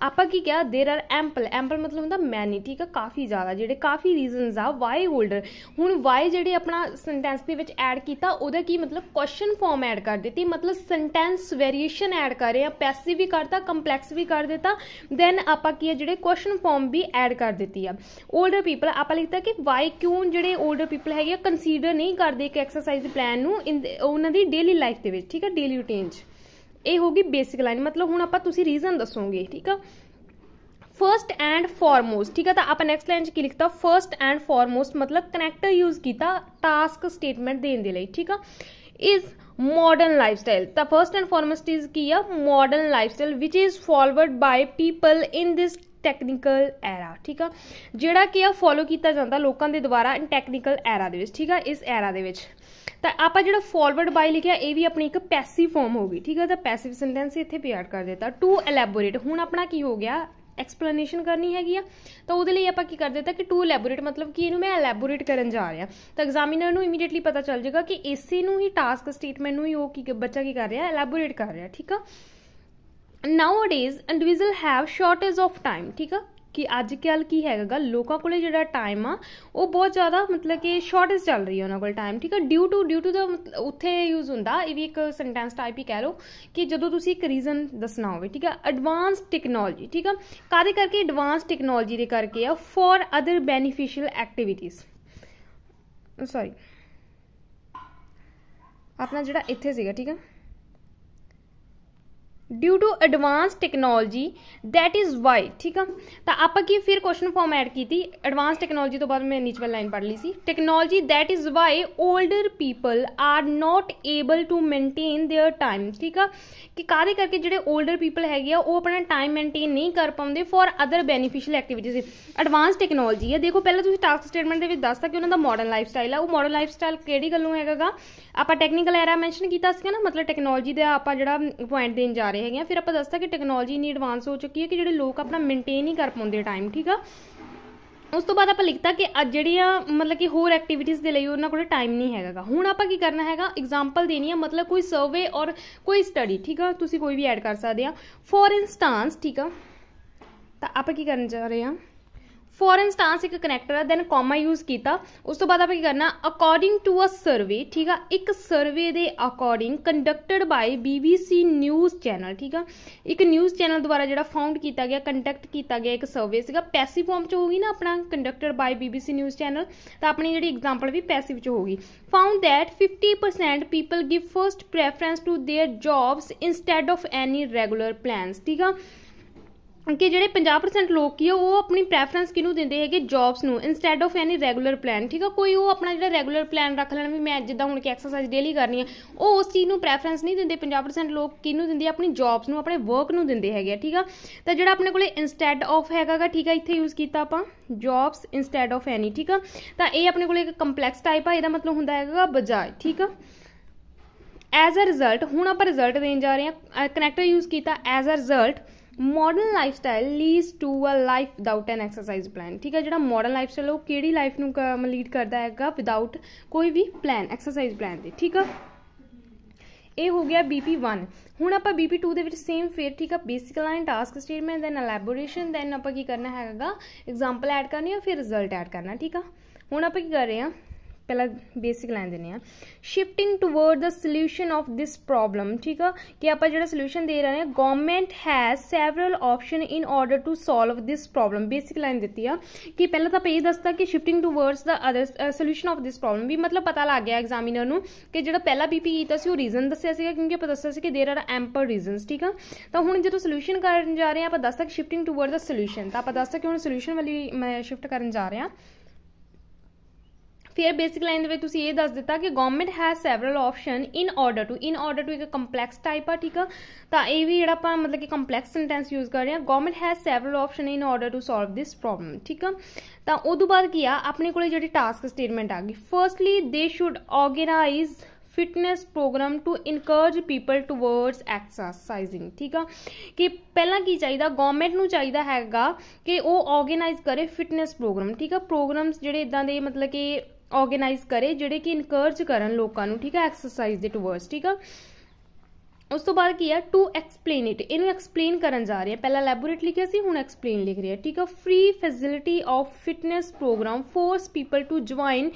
ਆਪਾਂ ਕੀ ਕਿਹਾ there are ample ample ਮਤਲਬ ਹੁੰਦਾ ਮੈਨੀ ਠੀਕ ਆ ਕਾਫੀ ਜ਼ਿਆਦਾ ਜਿਹੜੇ ਕਾਫੀ ਰੀਜ਼ਨਸ ਆ why older ਹੁਣ why ਜਿਹੜੇ ਆਪਣਾ ਸੈਂਟੈਂਸ ਦੇ ਵਿੱਚ ਐਡ ਕੀਤਾ ਉਹਦਾ ਕੀ ਮਤਲਬ ਕੁਐਸਚਨ ਫਾਰਮ ਐਡ ਕਰ ਦਿੱਤੀ ਮਤਲਬ ਸੈਂਟੈਂਸ ਵੇਰੀਏਸ਼ਨ ਐਡ ਕਰ ਰਹੇ ਆ ਪੈਸਿਵ ਵੀ ਕਰਤਾ ਕੰਪਲੈਕਸ ਵੀ ਕਰ ਦਿੱਤਾ ਦੈਨ ਆਪਾਂ ਕੀ ਜਿਹੜੇ ਕੁਐਸਚਨ ਫਾਰਮ ਵੀ ਐਡ ਕਰ ਦਿੱਤੀ ਆ 올ਡਰ ਪੀਪਲ ਆਪਾਂ ਲਿਖਤਾ ਕਿ why ਕਿਉਂ ਜਿਹੜੇ 올ਡਰ ਪੀਪਲ ਹੈਗੇ ਕੰਸੀਡਰ ਨਹੀਂ ਕਰਦੇ ਇੱਕ ਐਕਸਰਸਾਈਜ਼ ਪਲਾਨ ਨੂੰ ਉਹਨਾਂ ਦੀ ਡੇਲੀ ਲਾਈਫ ਦੇ ਵਿੱਚ ਠੀਕ ਹੈ ਡੇਲੀ ਰੂਟੀਨ 'ਚ ਇਹ ਹੋ ਗਈ ਬੇਸਿਕ ਲਾਈਨ ਮਤਲਬ ਹੁਣ ਆਪਾਂ ਤੁਸੀਂ ਰੀਜ਼ਨ ਦੱਸੋਗੇ ਠੀਕ ਆ ਫਰਸਟ ਐਂਡ ਫੋਰਮੋਸਟ ਠੀਕ ਆ ਤਾਂ ਆਪਾਂ ਨੈਕਸਟ ਲਾਈਨ 'ਚ ਕੀ ਲਿਖਤਾ ਫਰਸਟ ਐਂਡ ਫੋਰਮੋਸਟ ਮਤਲਬ ਕਨੈਕਟਰ ਯੂਜ਼ ਕੀਤਾ ਟਾਸਕ ਸਟੇਟਮੈਂਟ ਦੇਣ ਦੇ ਲਈ ਠੀਕ ਆ ਇਜ਼ ਮਾਡਰਨ ਲਾਈਫਸਟਾਈਲ ਤਾਂ ਫਰਸਟ ਐਂਡ ਫੋਰਮੋਸਟ ਇਜ਼ ਕੀ ਆ ਮਾਡਰਨ ਲਾਈਫਸਟਾਈਲ ਵਿਚ is followed by people in this technical era ਠੀਕ ਆ ਜਿਹੜਾ ਕਿ ਆ ਫੋਲੋ ਕੀਤਾ ਜਾਂਦਾ ਲੋਕਾਂ ਦੇ ਦੁਆਰਾ ਇਨ ਟੈਕਨੀਕਲ ਐਰਾ ਦੇ ਵਿੱਚ ਠੀਕ ਆ ਇਸ ਐਰਾ ਦੇ ਵਿੱਚ ਤਾਂ ਆਪਾਂ ਜਿਹੜਾ ਫਾਰਵਰਡ ਬਾਈ ਲਿਖਿਆ ਇਹ ਵੀ ਆਪਣੀ ਇੱਕ ਪੈਸਿਵ ਫਾਰਮ ਹੋ ਗਈ ਠੀਕ ਆ ਤਾਂ ਪੈਸਿਵ ਸੈਂਟੈਂਸ ਇੱਥੇ ਪਿਆਰ ਕਰ ਦਿੱਤਾ ਟੂ ਐਲੈਬੋਰੇਟ ਹੁਣ ਆਪਣਾ ਕੀ ਹੋ ਗਿਆ ਐਕਸਪਲੇਨੇਸ਼ਨ ਕਰਨੀ ਹੈਗੀ ਆ ਤਾਂ ਉਹਦੇ ਲਈ ਆਪਾਂ ਕੀ ਕਰ ਦਿੱਤਾ ਕਿ ਟੂ ਐਲੈਬੋਰੇਟ ਮਤਲਬ ਕਿ ਇਹਨੂੰ ਮੈਂ ਐਲੈਬੋਰੇਟ ਕਰਨ ਜਾ ਰਿਹਾ ਤਾਂ ਐਗਜ਼ਾਮੀਨਰ ਨੂੰ ਇਮੀਡੀਏਟਲੀ ਪਤਾ ਚੱਲ ਜਾਏਗਾ ਕਿ ਇਸੇ ਨੂੰ ਹੀ ਟਾਸਕ ਸਟੇਟਮੈਂਟ ਨੂੰ ਹੀ ਉਹ ਕੀ ਬੱਚਾ ਕੀ ਕਰ ਰਿਹਾ ਐਲੈਬੋਰੇਟ ਕਰ ਰਿਹਾ ਠੀਕ ਆ nowadays individual have shortage of time ਠੀਕ ਆ ਕਿ ਅੱਜ ਕੱਲ ਕੀ ਹੈਗਾ ਲੋਕਾਂ ਕੋਲੇ ਜਿਹੜਾ ਟਾਈਮ ਆ ਉਹ ਬਹੁਤ ਜ਼ਿਆਦਾ ਮਤਲਬ ਕਿ ਸ਼ਾਰਟੇਜ ਚੱਲ ਰਹੀ ਹੈ ਉਹਨਾਂ ਕੋਲ ਟਾਈਮ ਠੀਕ ਆ ਡਿਊ ਟੂ ਡਿਊ ਟੂ ਦਾ ਉੱਥੇ ਯੂਜ਼ ਹੁੰਦਾ ਇਹ ਵੀ ਇੱਕ ਸੈਂਟੈਂਸ ਟਾਈਪ ਹੀ ਕਹਿ ਲਓ ਕਿ ਜਦੋਂ ਤੁਸੀਂ ਇੱਕ ਰੀਜ਼ਨ ਦੱਸਣਾ ਹੋਵੇ ਠੀਕ ਆ ਐਡਵਾਂਸ ਟੈਕਨੋਲੋਜੀ ਠੀਕ ਆ ਕਾਦੇ ਕਰਕੇ ਐਡਵਾਂਸ ਟੈਕਨੋਲੋਜੀ ਦੇ ਕਰਕੇ ਆ for other beneficial activities sorry ਆਪਣਾ ਜਿਹੜਾ ਇੱਥੇ ਸੀਗਾ ਠੀਕ ਆ due to advance technology that is why ਠੀਕ ਆ ਤਾਂ ਆਪਾਂ ਕੀ ਫਿਰ ਕੁਐਸਚਨ ਫਾਰਮ ਐਡ ਕੀਤੀ ਐਡਵਾਂਸ ਟੈਕਨੋਲੋਜੀ ਤੋਂ ਬਾਅਦ ਮੈਂ ਨੀਚੇ ਲਾਈਨ ਪੜ੍ਹ ਲਈ ਸੀ technology that is why older people are not able to maintain their time ਠੀਕ ਆ ਕਿ ਕਾਦੇ ਕਰਕੇ ਜਿਹੜੇ 올ਡਰ ਪੀਪਲ ਹੈਗੇ ਆ ਉਹ ਆਪਣਾ ਟਾਈਮ ਮੇਨਟੇਨ ਨਹੀਂ ਕਰ ਪਾਉਂਦੇ for other beneficial activities advance technology ਹੈ ਦੇਖੋ ਪਹਿਲਾਂ ਤੁਸੀਂ ਟਾਸਕ ਸਟੇਟਮੈਂਟ ਦੇ ਵਿੱਚ ਦੱਸਤਾ ਕਿ ਉਹਨਾਂ ਦਾ ਮਾਡਰਨ ਲਾਈਫ ਸਟਾਈਲ ਆ ਉਹ ਮਾਡਰਨ ਲਾਈਫ ਸਟਾਈਲ ਕਿਹੜੀ ਗੱਲ ਨੂੰ ਹੈਗਾਗਾ ਆਪਾਂ ਟੈਕਨੀਕਲ ਐਰਾ ਮੈਂਸ਼ਨ ਕੀਤਾ ਸੀਗਾ ਨਾ ਮਤਲਬ ਟੈਕਨੋਲੋਜੀ ਦਾ ਆਪਾਂ ਜਿਹੜਾ ਪੁਆਇੰਟ ਦੇਣ ਜਾ ਰਹੇ ਰਹੇ ਹੈਗੇ ਆ ਫਿਰ ਆਪਾਂ ਦੱਸਤਾ ਕਿ ਟੈਕਨੋਲੋਜੀ ਇਨੀ ਐਡਵਾਂਸ ਹੋ ਚੁੱਕੀ ਹੈ ਕਿ ਜਿਹੜੇ ਲੋਕ ਆਪਣਾ ਮੇਨਟੇਨ ਹੀ ਕਰ ਪਾਉਂਦੇ ਟਾਈਮ ਠੀਕ ਆ ਉਸ ਤੋਂ ਬਾਅਦ ਆਪਾਂ ਲਿਖਤਾ ਕਿ ਅੱਜ ਜਿਹੜੀਆਂ ਮਤਲਬ ਕਿ ਹੋਰ ਐਕਟੀਵਿਟੀਜ਼ ਦੇ ਲਈ ਉਹਨਾਂ ਕੋਲ ਟਾਈਮ ਨਹੀਂ ਹੈਗਾਗਾ ਹੁਣ ਆਪਾਂ ਕੀ ਕਰਨਾ ਹੈਗਾ ਐਗਜ਼ਾਮਪਲ ਦੇਣੀ ਹੈ ਮਤਲਬ ਕੋਈ ਸਰਵੇ ਔਰ ਕੋਈ ਸਟੱਡੀ ਠੀਕ ਆ ਤੁਸੀਂ ਕੋਈ ਵੀ ਐਡ ਕਰ ਸਕਦੇ ਆ ਫੋਰ ਇਨਸਟੈਂਸ ਠੀਕ ਆ ਤਾਂ ਆਪਾਂ ਕੀ ਕਰਨ ਜਾ ਰਹੇ ਆ ਫੋਰ ਇੰਸਟੈਂਸ ਇੱਕ ਕਨੈਕਟਰ ਹੈ ਦੈਨ ਕੋਮਾ ਯੂਜ਼ ਕੀਤਾ ਉਸ ਤੋਂ ਬਾਅਦ ਆਪਾਂ ਕੀ ਕਰਨਾ ਅਕੋਰਡਿੰਗ ਟੂ ਅ ਸਰਵੇ ਠੀਕ ਆ ਇੱਕ ਸਰਵੇ ਦੇ according conducted by BBC news channel ਠੀਕ ਆ ਇੱਕ ਨਿਊਜ਼ ਚੈਨਲ ਦੁਆਰਾ ਜਿਹੜਾ ਫਾਊਂਡ ਕੀਤਾ ਗਿਆ ਕੰਡਕਟ ਕੀਤਾ ਗਿਆ ਇੱਕ ਸਰਵੇ ਸੀਗਾ ਪੈਸਿਵ ਫਾਰਮ ਚ ਹੋਊਗੀ ਨਾ ਆਪਣਾ conducted by BBC news channel ਤਾਂ ਆਪਣੀ ਜਿਹੜੀ ਐਗਜ਼ਾਮਪਲ ਵੀ ਪੈਸਿਵ ਚ ਹੋਊਗੀ found that 50% people give first preference to their jobs instead of any regular plans ਠੀਕ ਆ ਕਿ ਜਿਹੜੇ 50% ਲੋਕ ਕੀ ਉਹ ਆਪਣੀ ਪ੍ਰੈਫਰੈਂਸ ਕਿਨੂੰ ਦਿੰਦੇ ਹੈਗੇ ਜੌਬਸ ਨੂੰ instead of any regular plan ਠੀਕ ਆ ਕੋਈ ਉਹ ਆਪਣਾ ਜਿਹੜਾ ਰੈਗੂਲਰ ਪਲਾਨ ਰੱਖ ਲੈਣਾ ਵੀ ਮੈਂ ਜਿੱਦਾਂ ਹੁਣ ਕਿ ਐਕਸਰਸਾਈਜ਼ ਡੇਲੀ ਕਰਨੀ ਹੈ ਉਹ ਉਸ ਚੀਜ਼ ਨੂੰ ਪ੍ਰੈਫਰੈਂਸ ਨਹੀਂ ਦਿੰਦੇ 50% ਲੋਕ ਕਿਨੂੰ ਦਿੰਦੇ ਆਪਣੀ ਜੌਬਸ ਨੂੰ ਆਪਣੇ ਵਰਕ ਨੂੰ ਦਿੰਦੇ ਹੈਗੇ ਠੀਕ ਆ ਤਾਂ ਜਿਹੜਾ ਆਪਣੇ ਕੋਲੇ ਇਨਸਟੈਡ ਆਫ ਹੈਗਾਗਾ ਠੀਕ ਆ ਇੱਥੇ ਯੂਜ਼ ਕੀਤਾ ਆਪਾਂ ਜੌਬਸ ਇਨਸਟੈਡ ਆਫ ਐਨੀ ਠੀਕ ਆ ਤਾਂ ਇਹ ਆਪਣੇ ਕੋਲੇ ਇੱਕ ਕੰਪਲੈਕਸ ਟਾਈਪ ਆ ਇਹਦਾ ਮਤਲਬ ਹੁੰਦਾ ਹੈਗਾ ਬਜਾਏ ਠੀਕ ਆ ਐਜ਼ ਅ ਰਿਜ਼ਲਟ ਹੁਣ ਆਪਾਂ ਰਿਜ਼ਲਟ ਦੇਣ ਜਾ ਰਹੇ ਆ ਕਨੈਕਟਰ ਯੂਜ਼ ਕੀਤਾ as a result modern lifestyle leads to a life without an exercise plan ਠੀਕ ਹੈ ਜਿਹੜਾ ਮਾਡਰਨ ਲਾਈਫ ਸਟਾਈਲ ਉਹ ਕਿਹੜੀ ਲਾਈਫ ਨੂੰ ਲੀਡ ਕਰਦਾ ਹੈਗਾ ਵਿਦਆਊਟ ਕੋਈ ਵੀ ਪਲਾਨ ਐਕਸਰਸਾਈਜ਼ ਪਲਾਨ ਦੇ ਠੀਕ ਆ ਇਹ ਹੋ ਗਿਆ BP1 ਹੁਣ ਆਪਾਂ BP2 ਦੇ ਵਿੱਚ ਸੇਮ ਫੇਰ ਠੀਕ ਆ basic line task statement then elaboration then ਆਪਾਂ ਕੀ ਕਰਨਾ ਹੈਗਾ ਐਗਜ਼ਾਮਪਲ ਐਡ ਕਰਨੀ ਆ ਫਿਰ ਰਿਜ਼ਲਟ ਐਡ ਕਰਨਾ ਠੀਕ ਆ ਹੁਣ ਆਪਾਂ ਕੀ ਕਰ ਰਹੇ ਆ ਪਹਿਲਾਂ ਬੇਸਿਕ ਲਾਈਨ ਦਿੰਨੇ ਆ shifting toward the solution of this problem ਠੀਕ ਆ ਕਿ ਆਪਾਂ ਜਿਹੜਾ ਸੋਲੂਸ਼ਨ ਦੇ ਰਹੇ ਆ government has several option in order to solve this problem basic line ਦਿੱਤੀ ਆ ਕਿ ਪਹਿਲਾਂ ਤਾਂ ਆਪਾਂ ਇਹ ਦੱਸਤਾ ਕਿ ਸ਼ਿਫਟਿੰਗ ਟੁਵਰਡਸ ਦਾ other solution of this problem ਵੀ ਮਤਲਬ ਪਤਾ ਲੱਗ ਗਿਆ ਐਗਜ਼ਾਮੀਨਰ ਨੂੰ ਕਿ ਜਿਹੜਾ ਪਹਿਲਾ ਬੀਪੀ ਕੀਤਾ ਸੀ ਉਹ ਰੀਜ਼ਨ ਦੱਸਿਆ ਸੀਗਾ ਕਿਉਂਕਿ ਆਪਾਂ ਦੱਸਿਆ ਸੀ ਕਿ देयर ਆਰ ਐਂਪਲ ਰੀਜ਼ਨਸ ਠੀਕ ਆ ਤਾਂ ਹੁਣ ਜਦੋਂ ਸੋਲੂਸ਼ਨ ਕਰਨ ਜਾ ਰਹੇ ਆ ਆਪਾਂ ਦੱਸਦਾ ਕਿ ਸ਼ਿਫਟਿੰਗ ਟੁਵਰਡ ਦਾ ਸੋਲੂਸ਼ਨ ਤਾਂ ਆਪਾਂ ਦੱਸਦਾ ਕਿ ਹੁਣ ਸੋਲੂਸ਼ਨ ਵਾਲੀ ਮੈਂ ਸ਼ਿਫਟ ਕਰਨ ਜਾ ਰਹੇ ਆ ਫਿਰ ਬੇਸਿਕ ਲਾਈਨ ਦੇ ਵਿੱਚ ਤੁਸੀਂ ਇਹ ਦੱਸ ਦਿੱਤਾ ਕਿ government has several option in order to in order to ਇੱਕ ਕੰਪਲੈਕਸ ਟਾਈਪ ਆ ਠੀਕ ਆ ਤਾਂ ਇਹ ਵੀ ਜਿਹੜਾ ਆਪਾਂ ਮਤਲਬ ਕਿ ਕੰਪਲੈਕਸ ਸੈਂਟੈਂਸ ਯੂਜ਼ ਕਰ ਰਹੇ ਹਾਂ government has several option in order to solve this problem ਠੀਕ ਆ ਤਾਂ ਉਦੋਂ ਬਾਅਦ ਕੀ ਆ ਆਪਣੇ ਕੋਲੇ ਜਿਹੜੀ ਟਾਸਕ ਸਟੇਟਮੈਂਟ ਆ ਗਈ firstly they should organise fitness programme to encourage people towards exercising ਠੀਕ ਆ ਕਿ ਪਹਿਲਾਂ ਕੀ ਚਾਹੀਦਾ ਗਵਰਨਮੈਂਟ ਨੂੰ ਚਾਹੀਦਾ ਹੈਗਾ ਕਿ ਉਹ ਆਰਗੇਨਾਈਜ਼ ਕਰੇ ਫਿਟਨੈਸ ਪ੍ਰੋਗਰਾਮ ਠੀਕ ਆ ਪ੍ਰੋਗਰਾਮਸ ਜਿਹੜੇ ਇਦਾਂ ਦੇ ਮਤਲਬ ਕਿ ਆਰਗੇਨਾਈਜ਼ ਕਰੇ ਜਿਹੜੇ ਕਿ ਇਨਕਰਜ ਕਰਨ ਲੋਕਾਂ ਨੂੰ ਠੀਕ ਹੈ ਐਕਸਰਸਾਈਜ਼ ਦੇ ਟੂਵਰਡਸ ਠੀਕ ਹੈ ਉਸ ਤੋਂ ਬਾਅਦ ਕੀ ਹੈ ਟੂ ਐਕਸਪਲੇਨ ਇਟ ਇਹਨੂੰ ਐਕਸਪਲੇਨ ਕਰਨ ਜਾ ਰਹੇ ਹਾਂ ਪਹਿਲਾਂ ਲੈਬੋਰੇਟ ਲਿਖਿਆ ਸੀ ਹੁਣ ਐਕਸਪਲੇਨ ਲਿਖ ਰਹੇ ਹਾਂ ਠੀਕ ਆ free facility of fitness programme forces people to join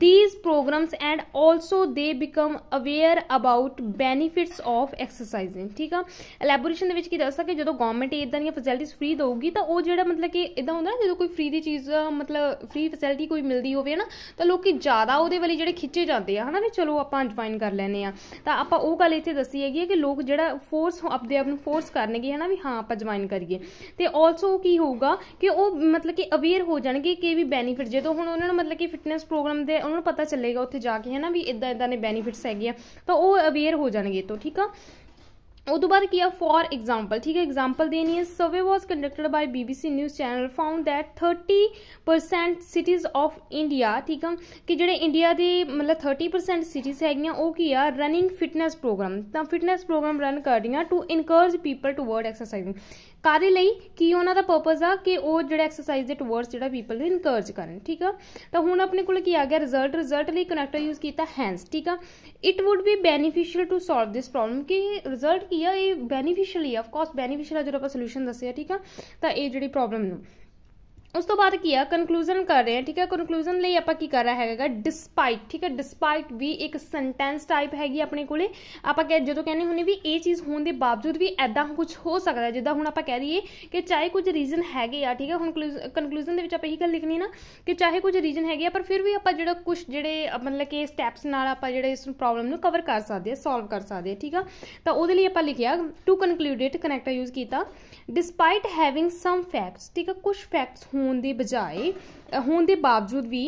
these programmes and also they become aware about benefits of exercising ਠੀਕ ਆ ਐਲੈਬੋਰੇਸ਼ਨ ਦੇ ਵਿੱਚ ਕੀ ਦੱਸ ਕਿ ਜਦੋਂ ਗਵਰਨਮੈਂਟ ਇਦਾਂ ਦੀਆਂ ਫੈਸਿਲਿਟੀਆਂ ਫ੍ਰੀ ਦੇਊਗੀ ਤਾਂ ਉਹ ਜਿਹੜਾ ਮਤਲਬ ਕਿ ਇਦਾਂ ਹੁੰਦਾ ਨਾ ਜਦੋਂ ਕੋਈ ਫ੍ਰੀ ਦੀ ਚੀਜ਼ ਮਤਲਬ ਫ੍ਰੀ ਫੈਸਿਲਿਟੀ ਕੋਈ ਮਿਲਦੀ ਹੋਵੇ ਨਾ ਤਾਂ ਲੋਕੀ ਜ਼ਿਆਦਾ ਉਹਦੇ ਵੱਲ ਜਿਹੜੇ ਖਿੱਚੇ ਜਾਂਦੇ ਆ ਹਨਾ ਵੀ ਚਲੋ ਆਪਾਂ ਜੁਆਇਨ ਕਰ ਲੈਨੇ ਆ ਤਾਂ ਆਪਾਂ ਉਹ ਗੱਲ ਇੱਥੇ ਦੱਸੀ ਹੈਗੀ ਕਿ ਕਿ ਲੋਕ ਜਿਹੜਾ ਫੋਰਸ ਆਪਦੇ ਆਪ ਨੂੰ ਫੋਰਸ ਕਰਨਗੇ ਹਨਾ ਵੀ ਹਾਂ ਆਪਾਂ ਜੁਆਇਨ ਕਰੀਏ ਤੇ ਆਲਸੋ ਕੀ ਹੋਊਗਾ ਕਿ ਉਹ ਮਤਲਬ ਕਿ ਅਵੇਅਰ ਹੋ ਜਾਣਗੇ ਕਿ ਵੀ ਬੈਨੀਫਿਟ ਜੇ ਤੋਂ ਹੁਣ ਉਹਨਾਂ ਨੂੰ ਮਤਲਬ ਕਿ ਫਿਟਨੈਸ ਪ੍ਰੋਗਰਾਮ ਦੇ ਉਹਨਾਂ ਨੂੰ ਪਤਾ ਚੱਲੇਗਾ ਉੱਥੇ ਜਾ ਕੇ ਹਨਾ ਵੀ ਇਦਾਂ ਇਦਾਂ ਦੇ ਬੈਨੀਫਿਟਸ ਹੈਗੇ ਆ ਤਾਂ ਉਹ ਅਵੇਅਰ ਹੋ ਜਾਣਗੇ ਤੋਂ ਠੀਕ ਆ ਉਦੋਂ ਤੋਂ ਬਾਅਦ ਕੀ ਆ ਫੋਰ ਐਗਜ਼ਾਮਪਲ ਠੀਕ ਹੈ ਐਗਜ਼ਾਮਪਲ ਦੇਣੀ ਹੈ survey was conducted by BBC news channel found that 30% cities of India ਠੀਕ ਹੈ ਕਿ ਜਿਹੜੇ ਇੰਡੀਆ ਦੇ ਮਤਲਬ 30% ਸਿਟੀਜ਼ ਹੈਗੀਆਂ ਉਹ ਕੀ ਆ ਰਨਿੰਗ ਫਿਟਨੈਸ ਪ੍ਰੋਗਰਾਮ ਤਾਂ ਫਿਟਨੈਸ ਪ੍ਰੋਗਰਾਮ ਰਨ ਕਰਦੀਆਂ to encourage people toward exercising ਕਾਦੇ ਲਈ ਕੀ ਉਹਨਾਂ ਦਾ ਪਰਪਸ ਆ ਕਿ ਉਹ ਜਿਹੜਾ ਐਕਸਰਸਾਈਜ਼ ਦੇ ਟੁਵਰਡਸ ਜਿਹੜਾ ਪੀਪਲ ਨੂੰ ਇਨਕਰੇਜ ਕਰਨ ਠੀਕ ਆ ਤਾਂ ਹੁਣ ਆਪਣੇ ਕੋਲ ਕੀ ਆ ਗਿਆ ਰਿਜ਼ਲਟ ਰਿਜ਼ਲਟ ਲਈ ਕਨੈਕਟਰ ਯੂਜ਼ ਕੀਤਾ ਹੈਂਸ ਠੀਕ ਆ it would be beneficial to solve this problem ਕਿ ਰਿਜ਼ਲਟ ਕੀ ਆ ਇਹ ਬੈਨੀਫੀਸ਼ੀਅਲੀ ਆਫ ਕੋਰਸ ਬੈਨੀਫੀਸ਼ੀਅਲ ਆ ਜਦੋਂ ਆਪਾਂ ਸੋਲੂਸ਼ਨ ਦੱਸਿਆ ਠੀਕ ਆ ਤਾਂ ਇਹ ਜਿਹੜੀ ਪ੍ਰੋਬਲਮ ਨੂੰ ਉਸ ਤੋਂ ਬਾਅਦ ਕੀ ਆ ਕਨਕਲੂਜਨ ਕਰ ਰਹੇ ਆ ਠੀਕ ਹੈ ਕਨਕਲੂਜਨ ਲਈ ਆਪਾਂ ਕੀ ਕਰ ਰਹਾ ਹੈਗਾ ਡਿਸਪਾਈਟ ਠੀਕ ਹੈ ਡਿਸਪਾਈਟ ਵੀ ਇੱਕ ਸੈਂਟੈਂਸ ਟਾਈਪ ਹੈਗੀ ਆਪਣੇ ਕੋਲੇ ਆਪਾਂ ਕਹ ਜਦੋਂ ਕਹਿੰਦੇ ਹੁੰਨੇ ਵੀ ਇਹ ਚੀਜ਼ ਹੋਣ ਦੇ ਬਾਵਜੂਦ ਵੀ ਐਦਾਂ ਕੁਝ ਹੋ ਸਕਦਾ ਜਿੱਦਾਂ ਹੁਣ ਆਪਾਂ ਕਹਿ ਦਈਏ ਕਿ ਚਾਹੇ ਕੁਝ ਰੀਜ਼ਨ ਹੈਗੇ ਆ ਠੀਕ ਹੈ ਹੁਣ ਕਨਕਲੂਜਨ ਦੇ ਵਿੱਚ ਆਪਾਂ ਇਹੀ ਗੱਲ ਲਿਖਣੀ ਨਾ ਕਿ ਚਾਹੇ ਕੁਝ ਰੀਜ਼ਨ ਹੈਗੇ ਆ ਪਰ ਫਿਰ ਵੀ ਆਪਾਂ ਜਿਹੜਾ ਕੁਝ ਜਿਹੜੇ ਮਤਲਬ ਕਿ ਸਟੈਪਸ ਨਾਲ ਆਪਾਂ ਜਿਹੜੇ ਇਸ ਪ੍ਰੋਬਲਮ ਨੂੰ ਕਵਰ ਕਰ ਸਕਦੇ ਆ ਸੋਲਵ ਕਰ ਸਕਦੇ ਆ ਠੀਕ ਆ ਤਾਂ ਉਹਦੇ ਲਈ ਆਪਾਂ ਲਿਖਿਆ ਟੂ ਕਨਕਲੂਡੇਟ ਕਨੈਕਟਰ ਯੂਜ਼ ਕੀਤਾ ਡਿਸਪਾਈਟ ਹੈਵਿੰਗ ਸਮ ਫੈਕਟਸ ਠੀਕ ਆ ਕੁਝ ਫੈਕਟਸ ਹੋਣ ਦੀ ਬਜਾਏ ਹੋਣ ਦੇ ਬਾਵਜੂਦ ਵੀ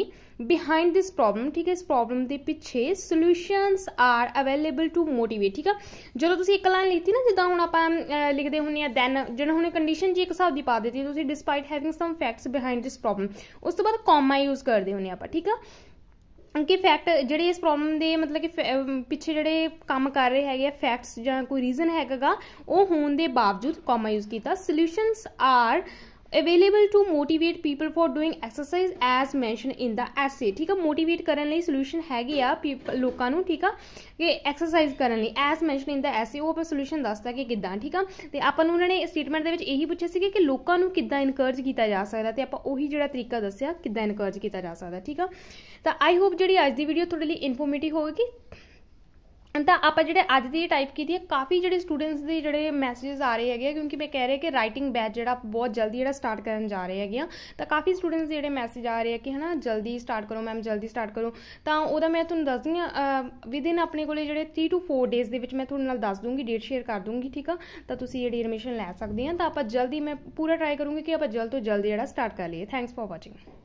ਬਿਹਾਈਂਡ ਥਿਸ ਪ੍ਰੋਬਲਮ ਠੀਕ ਹੈ ਇਸ ਪ੍ਰੋਬਲਮ ਦੇ ਪਿੱਛੇ solutions are available to motivate ਠੀਕ ਆ ਜਦੋਂ ਤੁਸੀਂ ਇੱਕ ਲਾਈਨ ਲਿਖੀ ਨਾ ਜਿੱਦਾਂ ਹੁਣ ਆਪਾਂ ਲਿਖਦੇ ਹੁੰਨੇ ਆ ਦੈਨ ਜਿਹੜਾ ਹੁਣ ਕੰਡੀਸ਼ਨ ਜੀ ਇੱਕ ਹਿਸਾਬ ਦੀ ਪਾ ਦਿੱਤੀ ਤੁਸੀਂ despite having some facts behind this problem ਉਸ ਤੋਂ ਬਾਅਦ ਕਾਮਾ ਯੂਜ਼ ਕਰਦੇ ਹੁੰਨੇ ਆਪਾਂ ਠੀਕ ਆ ਕਿ ਫੈਕਟ ਜਿਹੜੇ ਇਸ ਪ੍ਰੋਬਲਮ ਦੇ ਮਤਲਬ ਕਿ ਪਿੱਛੇ ਜਿਹੜੇ ਕੰਮ ਕਰ ਰਹੇ ਹੈਗੇ ਫੈਕਟਸ ਜਾਂ ਕੋਈ ਰੀਜ਼ਨ ਹੈਗਾਗਾ ਉਹ ਹੋਣ ਦੇ ਬਾਵਜੂਦ ਕਾਮਾ ਯੂਜ਼ ਕੀਤਾ solutions are available to motivate people for doing exercise as mention in the essay ਠੀਕ ਆ ਮੋਟੀਵੇਟ ਕਰਨ ਲਈ ਸੋਲੂਸ਼ਨ ਹੈਗੇ ਆ ਲੋਕਾਂ ਨੂੰ ਠੀਕ ਆ ਕਿ ਐਕਸਰਸਾਈਜ਼ ਕਰਨ ਲਈ ਐਸ ਮੈਂਸ਼ਨ ਇਨ ਦਾ ਐਸੇ ਉਹ ਆਪਾਂ ਸੋਲੂਸ਼ਨ ਦੱਸਦਾ ਕਿ ਕਿਦਾਂ ਠੀਕ ਆ ਤੇ ਆਪਾਂ ਨੂੰ ਉਹਨਾਂ ਨੇ ਸਟੇਟਮੈਂਟ ਦੇ ਵਿੱਚ ਇਹੀ ਪੁੱਛਿਆ ਸੀ ਕਿ ਲੋਕਾਂ ਨੂੰ ਕਿਦਾਂ ਇਨਕਰੇਜ ਕੀਤਾ ਜਾ ਸਕਦਾ ਤੇ ਆਪਾਂ ਉਹੀ ਜਿਹੜਾ ਤਰੀਕਾ ਦੱਸਿਆ ਕਿਦਾਂ ਇਨਕਰੇਜ ਕੀਤਾ ਜਾ ਸਕਦਾ ਠੀਕ ਆ ਤਾਂ ਆਈ ਹੋਪ ਜਿਹੜੀ ਅੱਜ ਦੀ ਵੀਡੀਓ ਤੁਹਾਡੇ ਲਈ ਇਨਫੋਰਮੇਟਿਵ ਹੋਵੇਗੀ ਤਾਂ ਆਪਾਂ ਜਿਹੜੇ ਅੱਜ ਦੀ ਟਾਈਪ ਕੀਤੀ ਹੈ ਕਾਫੀ ਜਿਹੜੇ ਸਟੂਡੈਂਟਸ ਦੇ ਜਿਹੜੇ ਮੈਸੇजेस ਆ ਰਹੇ ਹੈਗੇ ਕਿਉਂਕਿ ਮੈਂ ਕਹਿ ਰਿਹਾ ਕਿ ਰਾਈਟਿੰਗ ਬੈਚ ਜਿਹੜਾ ਬਹੁਤ ਜਲਦੀ ਜਿਹੜਾ ਸਟਾਰਟ ਕਰਨ ਜਾ ਰਹੇ ਹੈਗੇ ਤਾਂ ਕਾਫੀ ਸਟੂਡੈਂਟਸ ਜਿਹੜੇ ਮੈਸੇਜ ਆ ਰਹੇ ਹੈ ਕਿ ਹਨਾ ਜਲਦੀ ਸਟਾਰਟ ਕਰੋ ਮੈਮ ਜਲਦੀ ਸਟਾਰਟ ਕਰੋ ਤਾਂ ਉਹਦਾ ਮੈਂ ਤੁਹਾਨੂੰ ਦੱਸ ਦਿੰਦੀ ਆ ਇਨ ਆਪਣੇ ਕੋਲੇ ਜਿਹੜੇ 3 ਟੂ 4 ਡੇਸ ਦੇ ਵਿੱਚ ਮੈਂ ਤੁਹਾਨੂੰ ਨਾਲ ਦੱਸ ਦੂੰਗੀ ਡੇਟ ਸ਼ੇਅਰ ਕਰ ਦੂੰਗੀ ਠੀਕ ਆ ਤਾਂ ਤੁਸੀਂ ਜਿਹੜੀ ਐਡਮਿਸ਼ਨ ਲੈ ਸਕਦੇ ਆ ਤਾਂ ਆਪਾਂ ਜਲਦੀ ਮੈਂ ਪੂਰਾ ਟਰਾਈ ਕਰੂੰਗੀ ਕਿ ਆਪਾਂ ਜਲਦ ਤੋਂ ਜਲਦੀ ਜਿਹੜਾ ਸਟਾਰਟ ਕਰ ਲਈਏ ਥੈਂਕਸ ਫਾਰ ਵਾਚਿੰਗ